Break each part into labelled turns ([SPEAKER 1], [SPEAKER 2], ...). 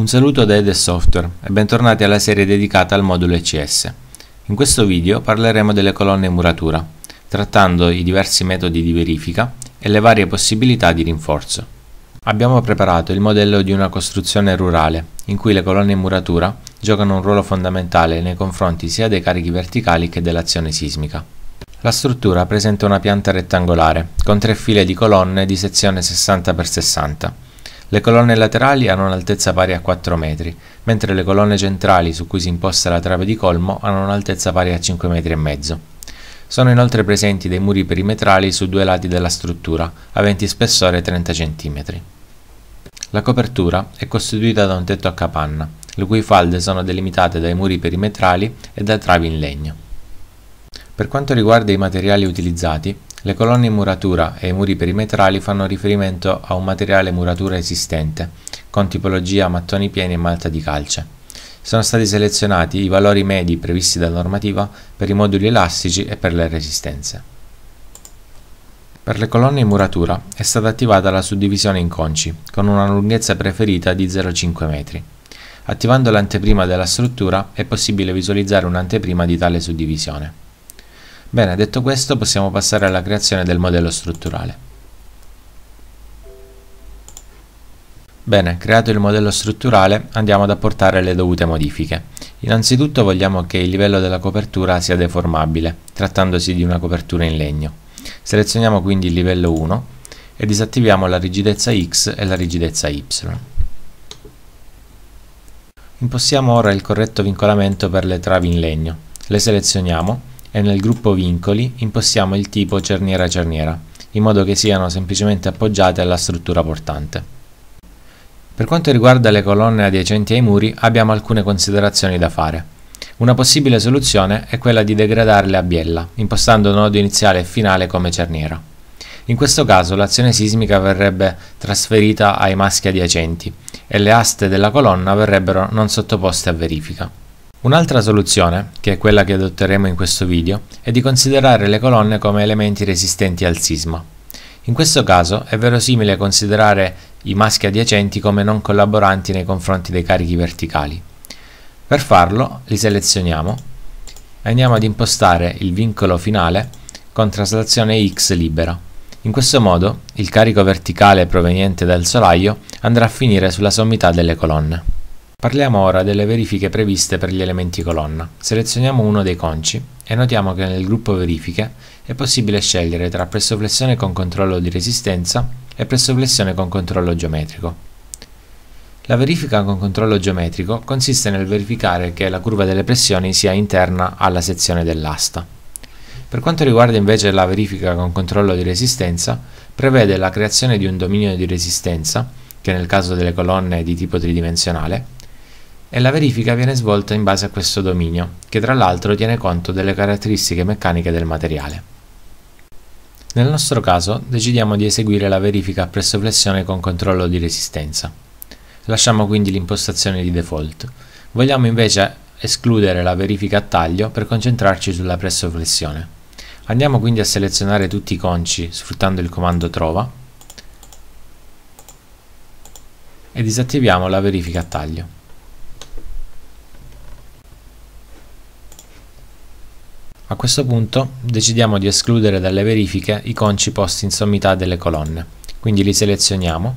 [SPEAKER 1] Un saluto da Ede Software e bentornati alla serie dedicata al modulo ECS. In questo video parleremo delle colonne in muratura, trattando i diversi metodi di verifica e le varie possibilità di rinforzo. Abbiamo preparato il modello di una costruzione rurale, in cui le colonne in muratura giocano un ruolo fondamentale nei confronti sia dei carichi verticali che dell'azione sismica. La struttura presenta una pianta rettangolare, con tre file di colonne di sezione 60x60, le colonne laterali hanno un'altezza pari a 4 metri, mentre le colonne centrali su cui si imposta la trave di colmo hanno un'altezza pari a 5,5 metri Sono inoltre presenti dei muri perimetrali su due lati della struttura, aventi spessore 30 cm. La copertura è costituita da un tetto a capanna, le cui falde sono delimitate dai muri perimetrali e da travi in legno. Per quanto riguarda i materiali utilizzati, le colonne in muratura e i muri perimetrali fanno riferimento a un materiale muratura esistente, con tipologia mattoni pieni e malta di calce. Sono stati selezionati i valori medi previsti dalla normativa per i moduli elastici e per le resistenze. Per le colonne in muratura è stata attivata la suddivisione in conci, con una lunghezza preferita di 0,5 metri. Attivando l'anteprima della struttura è possibile visualizzare un'anteprima di tale suddivisione. Bene, detto questo possiamo passare alla creazione del modello strutturale. Bene, creato il modello strutturale andiamo ad apportare le dovute modifiche. Innanzitutto vogliamo che il livello della copertura sia deformabile, trattandosi di una copertura in legno. Selezioniamo quindi il livello 1 e disattiviamo la rigidezza X e la rigidezza Y. Impostiamo ora il corretto vincolamento per le travi in legno. Le selezioniamo e nel gruppo vincoli impostiamo il tipo cerniera-cerniera, in modo che siano semplicemente appoggiate alla struttura portante. Per quanto riguarda le colonne adiacenti ai muri abbiamo alcune considerazioni da fare. Una possibile soluzione è quella di degradarle a biella, impostando nodo iniziale e finale come cerniera. In questo caso l'azione sismica verrebbe trasferita ai maschi adiacenti e le aste della colonna verrebbero non sottoposte a verifica. Un'altra soluzione, che è quella che adotteremo in questo video, è di considerare le colonne come elementi resistenti al sisma. In questo caso è verosimile considerare i maschi adiacenti come non collaboranti nei confronti dei carichi verticali. Per farlo li selezioniamo e andiamo ad impostare il vincolo finale con traslazione X libera. In questo modo il carico verticale proveniente dal solaio andrà a finire sulla sommità delle colonne. Parliamo ora delle verifiche previste per gli elementi colonna. Selezioniamo uno dei conci e notiamo che nel gruppo verifiche è possibile scegliere tra pressoflessione con controllo di resistenza e pressoflessione con controllo geometrico. La verifica con controllo geometrico consiste nel verificare che la curva delle pressioni sia interna alla sezione dell'asta. Per quanto riguarda invece la verifica con controllo di resistenza, prevede la creazione di un dominio di resistenza, che nel caso delle colonne è di tipo tridimensionale, e la verifica viene svolta in base a questo dominio, che tra l'altro tiene conto delle caratteristiche meccaniche del materiale. Nel nostro caso decidiamo di eseguire la verifica a flessione con controllo di resistenza. Lasciamo quindi l'impostazione di default. Vogliamo invece escludere la verifica a taglio per concentrarci sulla presso flessione. Andiamo quindi a selezionare tutti i conci sfruttando il comando trova e disattiviamo la verifica a taglio. A questo punto decidiamo di escludere dalle verifiche i conci posti in sommità delle colonne, quindi li selezioniamo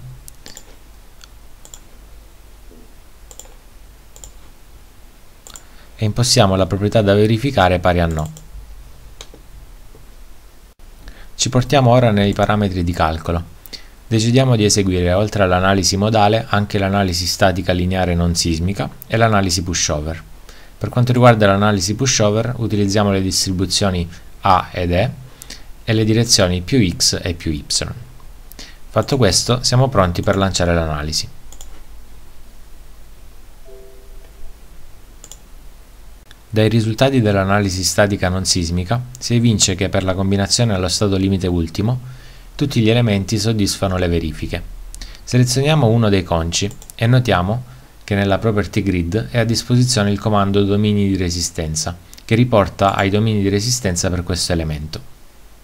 [SPEAKER 1] e impostiamo la proprietà da verificare pari a no. Ci portiamo ora nei parametri di calcolo. Decidiamo di eseguire, oltre all'analisi modale, anche l'analisi statica lineare non sismica e l'analisi pushover. Per quanto riguarda l'analisi pushover utilizziamo le distribuzioni A ed E e le direzioni più X e più Y. Fatto questo siamo pronti per lanciare l'analisi. Dai risultati dell'analisi statica non sismica si evince che per la combinazione allo stato limite ultimo tutti gli elementi soddisfano le verifiche. Selezioniamo uno dei conci e notiamo che nella property grid è a disposizione il comando domini di resistenza, che riporta ai domini di resistenza per questo elemento.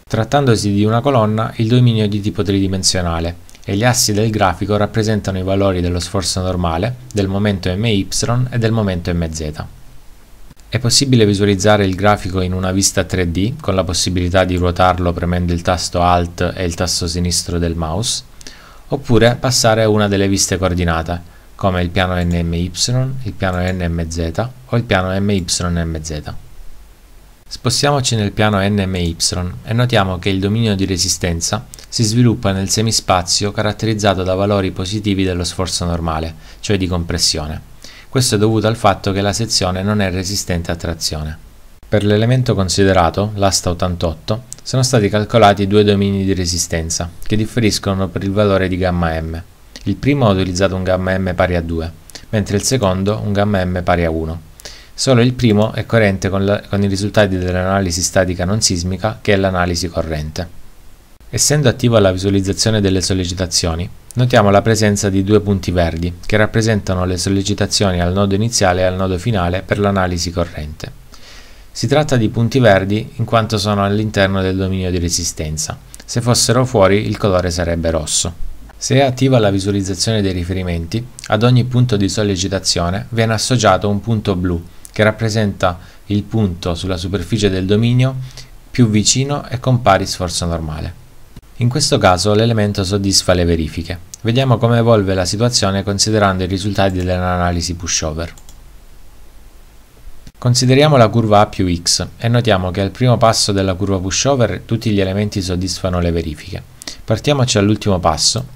[SPEAKER 1] Trattandosi di una colonna, il dominio è di tipo tridimensionale e gli assi del grafico rappresentano i valori dello sforzo normale, del momento my e del momento mz. È possibile visualizzare il grafico in una vista 3D con la possibilità di ruotarlo premendo il tasto Alt e il tasto sinistro del mouse, oppure passare a una delle viste coordinate, come il piano NMY, il piano NMZ o il piano MYMZ. Spostiamoci nel piano NMY e notiamo che il dominio di resistenza si sviluppa nel semispazio caratterizzato da valori positivi dello sforzo normale, cioè di compressione. Questo è dovuto al fatto che la sezione non è resistente a trazione. Per l'elemento considerato, l'asta 88, sono stati calcolati due domini di resistenza, che differiscono per il valore di gamma m. Il primo ha utilizzato un gamma m pari a 2, mentre il secondo un gamma m pari a 1. Solo il primo è coerente con, la, con i risultati dell'analisi statica non sismica, che è l'analisi corrente. Essendo attivo alla visualizzazione delle sollecitazioni, notiamo la presenza di due punti verdi, che rappresentano le sollecitazioni al nodo iniziale e al nodo finale per l'analisi corrente. Si tratta di punti verdi in quanto sono all'interno del dominio di resistenza, se fossero fuori il colore sarebbe rosso. Se è attiva la visualizzazione dei riferimenti, ad ogni punto di sollecitazione viene associato un punto blu che rappresenta il punto sulla superficie del dominio più vicino e con pari sforzo normale. In questo caso l'elemento soddisfa le verifiche. Vediamo come evolve la situazione considerando i risultati dell'analisi pushover. Consideriamo la curva A più X e notiamo che al primo passo della curva pushover tutti gli elementi soddisfano le verifiche. Partiamoci all'ultimo passo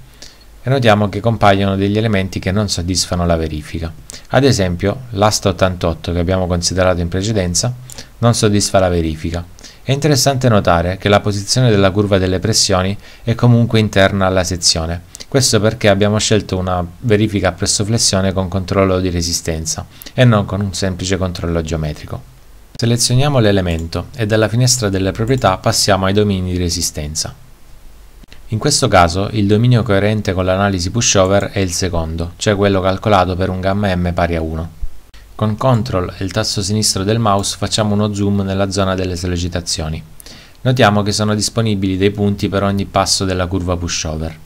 [SPEAKER 1] e notiamo che compaiono degli elementi che non soddisfano la verifica. Ad esempio, l'AST88 che abbiamo considerato in precedenza non soddisfa la verifica. È interessante notare che la posizione della curva delle pressioni è comunque interna alla sezione, questo perché abbiamo scelto una verifica presso flessione con controllo di resistenza e non con un semplice controllo geometrico. Selezioniamo l'elemento e dalla finestra delle proprietà passiamo ai domini di resistenza. In questo caso il dominio coerente con l'analisi pushover è il secondo, cioè quello calcolato per un gamma m pari a 1. Con CTRL e il tasto sinistro del mouse facciamo uno zoom nella zona delle sollecitazioni. Notiamo che sono disponibili dei punti per ogni passo della curva pushover.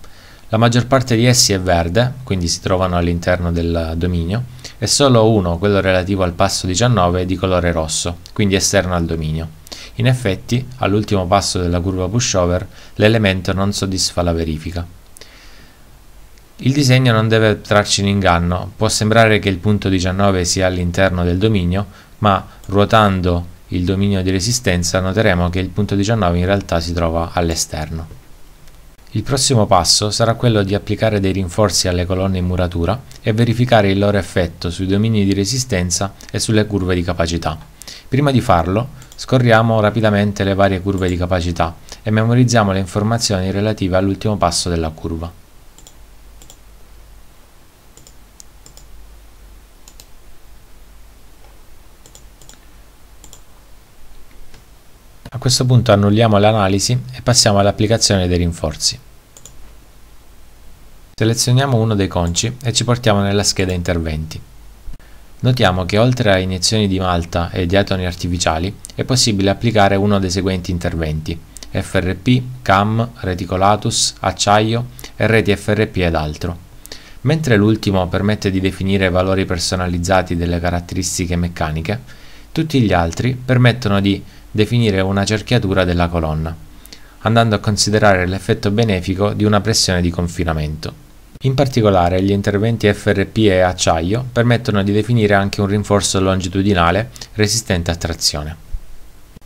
[SPEAKER 1] La maggior parte di essi è verde, quindi si trovano all'interno del dominio, e solo uno, quello relativo al passo 19, è di colore rosso, quindi esterno al dominio. In effetti, all'ultimo passo della curva pushover, l'elemento non soddisfa la verifica. Il disegno non deve trarci in inganno, può sembrare che il punto 19 sia all'interno del dominio, ma ruotando il dominio di resistenza noteremo che il punto 19 in realtà si trova all'esterno. Il prossimo passo sarà quello di applicare dei rinforzi alle colonne in muratura e verificare il loro effetto sui domini di resistenza e sulle curve di capacità. Prima di farlo Scorriamo rapidamente le varie curve di capacità e memorizziamo le informazioni relative all'ultimo passo della curva. A questo punto annulliamo l'analisi e passiamo all'applicazione dei rinforzi. Selezioniamo uno dei conci e ci portiamo nella scheda interventi. Notiamo che oltre a iniezioni di malta e diatoni artificiali, è possibile applicare uno dei seguenti interventi FRP, CAM, reticolatus, acciaio e reti FRP ed altro. Mentre l'ultimo permette di definire valori personalizzati delle caratteristiche meccaniche, tutti gli altri permettono di definire una cerchiatura della colonna, andando a considerare l'effetto benefico di una pressione di confinamento. In particolare gli interventi FRP e acciaio permettono di definire anche un rinforzo longitudinale resistente a trazione.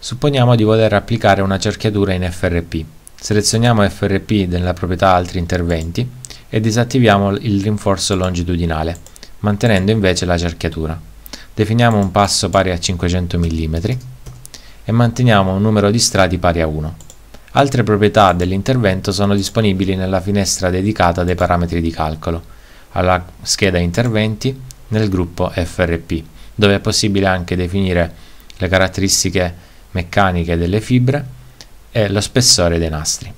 [SPEAKER 1] Supponiamo di voler applicare una cerchiatura in FRP. Selezioniamo FRP nella proprietà altri interventi e disattiviamo il rinforzo longitudinale, mantenendo invece la cerchiatura. Definiamo un passo pari a 500 mm e manteniamo un numero di strati pari a 1. Altre proprietà dell'intervento sono disponibili nella finestra dedicata dei parametri di calcolo, alla scheda interventi nel gruppo FRP, dove è possibile anche definire le caratteristiche meccaniche delle fibre e lo spessore dei nastri.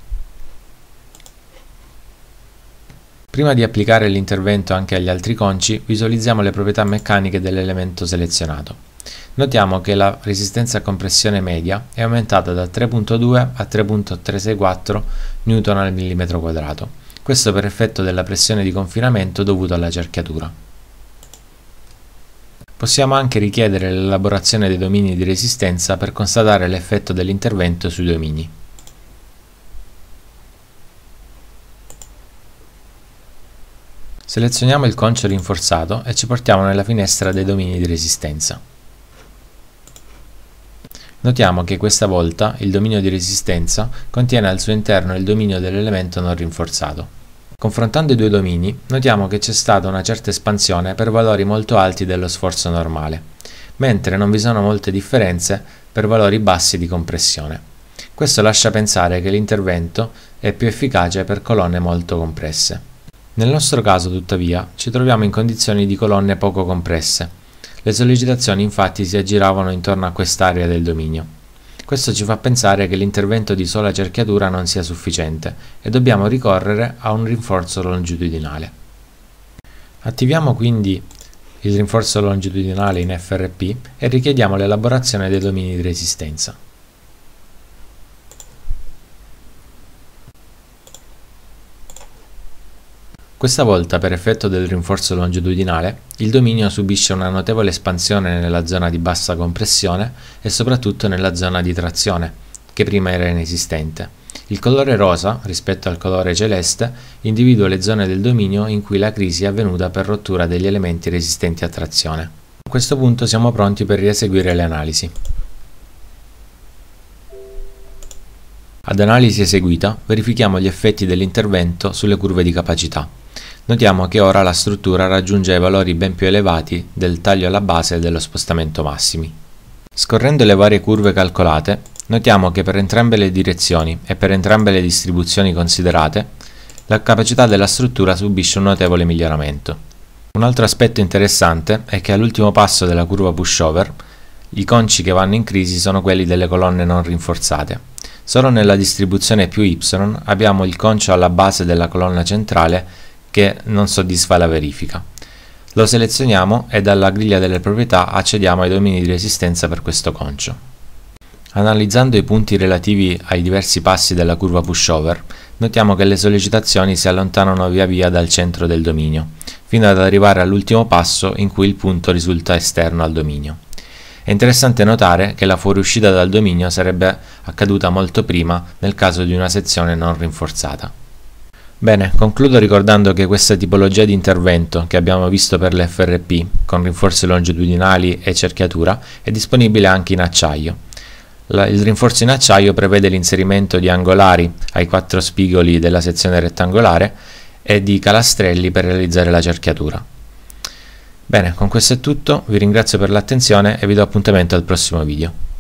[SPEAKER 1] Prima di applicare l'intervento anche agli altri conci, visualizziamo le proprietà meccaniche dell'elemento selezionato. Notiamo che la resistenza a compressione media è aumentata da 3.2 a 3.364 N al millimetro quadrato, questo per effetto della pressione di confinamento dovuta alla cerchiatura. Possiamo anche richiedere l'elaborazione dei domini di resistenza per constatare l'effetto dell'intervento sui domini. Selezioniamo il concio rinforzato e ci portiamo nella finestra dei domini di resistenza. Notiamo che questa volta il dominio di resistenza contiene al suo interno il dominio dell'elemento non rinforzato. Confrontando i due domini, notiamo che c'è stata una certa espansione per valori molto alti dello sforzo normale, mentre non vi sono molte differenze per valori bassi di compressione. Questo lascia pensare che l'intervento è più efficace per colonne molto compresse. Nel nostro caso, tuttavia, ci troviamo in condizioni di colonne poco compresse. Le sollecitazioni infatti si aggiravano intorno a quest'area del dominio. Questo ci fa pensare che l'intervento di sola cerchiatura non sia sufficiente e dobbiamo ricorrere a un rinforzo longitudinale. Attiviamo quindi il rinforzo longitudinale in FRP e richiediamo l'elaborazione dei domini di resistenza. Questa volta, per effetto del rinforzo longitudinale, il dominio subisce una notevole espansione nella zona di bassa compressione e soprattutto nella zona di trazione, che prima era inesistente. Il colore rosa, rispetto al colore celeste, individua le zone del dominio in cui la crisi è avvenuta per rottura degli elementi resistenti a trazione. A questo punto siamo pronti per rieseguire le analisi. Ad analisi eseguita verifichiamo gli effetti dell'intervento sulle curve di capacità. Notiamo che ora la struttura raggiunge i valori ben più elevati del taglio alla base e dello spostamento massimi. Scorrendo le varie curve calcolate, notiamo che per entrambe le direzioni e per entrambe le distribuzioni considerate, la capacità della struttura subisce un notevole miglioramento. Un altro aspetto interessante è che all'ultimo passo della curva pushover, i conci che vanno in crisi sono quelli delle colonne non rinforzate. Solo nella distribuzione più y abbiamo il concio alla base della colonna centrale che non soddisfa la verifica. Lo selezioniamo e dalla griglia delle proprietà accediamo ai domini di resistenza per questo concio. Analizzando i punti relativi ai diversi passi della curva pushover, notiamo che le sollecitazioni si allontanano via via dal centro del dominio, fino ad arrivare all'ultimo passo in cui il punto risulta esterno al dominio. È interessante notare che la fuoriuscita dal dominio sarebbe accaduta molto prima nel caso di una sezione non rinforzata. Bene, concludo ricordando che questa tipologia di intervento che abbiamo visto per l'FRP, con rinforzi longitudinali e cerchiatura, è disponibile anche in acciaio. La, il rinforzo in acciaio prevede l'inserimento di angolari ai quattro spigoli della sezione rettangolare e di calastrelli per realizzare la cerchiatura. Bene, con questo è tutto, vi ringrazio per l'attenzione e vi do appuntamento al prossimo video.